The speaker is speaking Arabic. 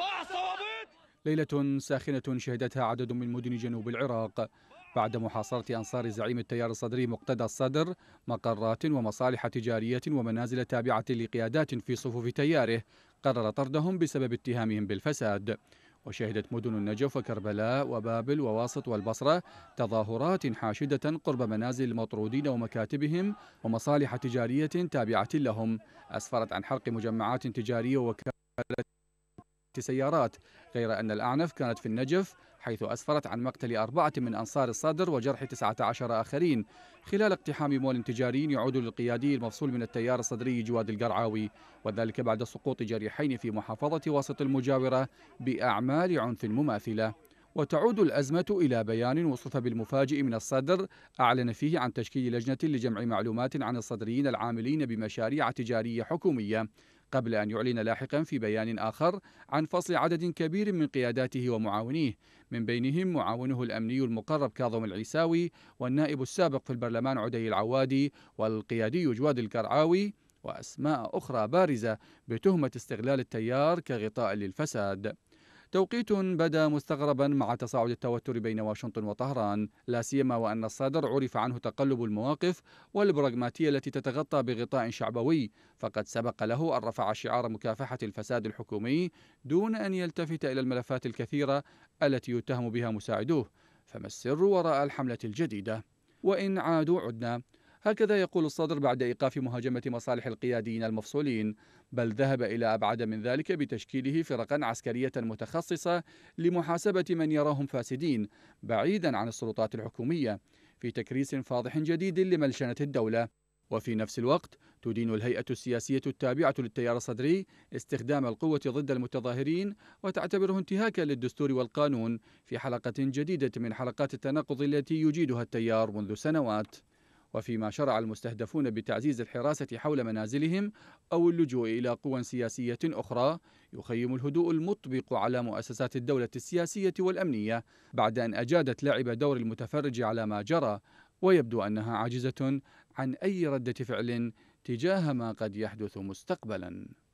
صباح ليلة ساخنة شهدتها عدد من مدن جنوب العراق بعد محاصرة أنصار زعيم التيار الصدري مقتدى الصدر مقرات ومصالح تجارية ومنازل تابعة لقيادات في صفوف تياره قرر طردهم بسبب اتهامهم بالفساد وشهدت مدن النجف وكربلاء وبابل وواسط والبصرة تظاهرات حاشدة قرب منازل المطرودين ومكاتبهم ومصالح تجارية تابعة لهم أسفرت عن حرق مجمعات تجارية وكالات سيارات غير أن الأعنف كانت في النجف حيث أسفرت عن مقتل أربعة من أنصار الصدر وجرح 19 آخرين خلال اقتحام مول تجاري يعود للقيادي المفصول من التيار الصدري جواد القرعاوي وذلك بعد سقوط جريحين في محافظة وسط المجاورة بأعمال عنف مماثلة وتعود الأزمة إلى بيان وصف بالمفاجئ من الصدر أعلن فيه عن تشكيل لجنة لجمع معلومات عن الصدريين العاملين بمشاريع تجارية حكومية قبل أن يعلن لاحقا في بيان آخر عن فصل عدد كبير من قياداته ومعاونيه من بينهم معاونه الأمني المقرب كاظم العيساوي والنائب السابق في البرلمان عدي العوادي والقيادي جواد الكرعاوي وأسماء أخرى بارزة بتهمة استغلال التيار كغطاء للفساد توقيت بدا مستغربا مع تصاعد التوتر بين واشنطن وطهران لا سيما وأن الصادر عرف عنه تقلب المواقف والبراغماتية التي تتغطى بغطاء شعبوي فقد سبق له أن رفع شعار مكافحة الفساد الحكومي دون أن يلتفت إلى الملفات الكثيرة التي يتهم بها مساعدوه فما السر وراء الحملة الجديدة وإن عادوا عدنا هكذا يقول الصدر بعد إيقاف مهاجمة مصالح القياديين المفصولين بل ذهب إلى أبعد من ذلك بتشكيله فرقا عسكرية متخصصة لمحاسبة من يراهم فاسدين بعيدا عن السلطات الحكومية في تكريس فاضح جديد لملشنة الدولة وفي نفس الوقت تدين الهيئة السياسية التابعة للتيار الصدري استخدام القوة ضد المتظاهرين وتعتبره انتهاكا للدستور والقانون في حلقة جديدة من حلقات التناقض التي يجيدها التيار منذ سنوات وفيما شرع المستهدفون بتعزيز الحراسة حول منازلهم أو اللجوء إلى قوى سياسية أخرى يخيم الهدوء المطبق على مؤسسات الدولة السياسية والأمنية بعد أن أجادت لعب دور المتفرج على ما جرى ويبدو أنها عاجزة عن أي ردة فعل تجاه ما قد يحدث مستقبلاً